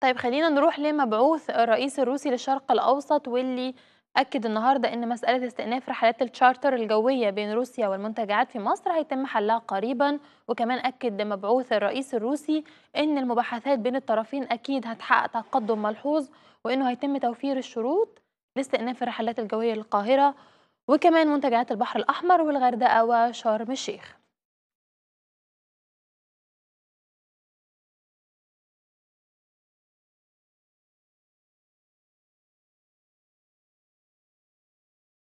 طيب خلينا نروح لمبعوث الرئيس الروسي للشرق الأوسط واللي أكد النهاردة أن مسألة استئناف رحلات التشارتر الجوية بين روسيا والمنتجعات في مصر هيتم حلها قريبا وكمان أكد مبعوث الرئيس الروسي أن المباحثات بين الطرفين أكيد هتحقق تقدم ملحوظ وأنه هيتم توفير الشروط لاستئناف الرحلات الجوية للقاهرة وكمان منتجعات البحر الأحمر والغردقة وشرم الشيخ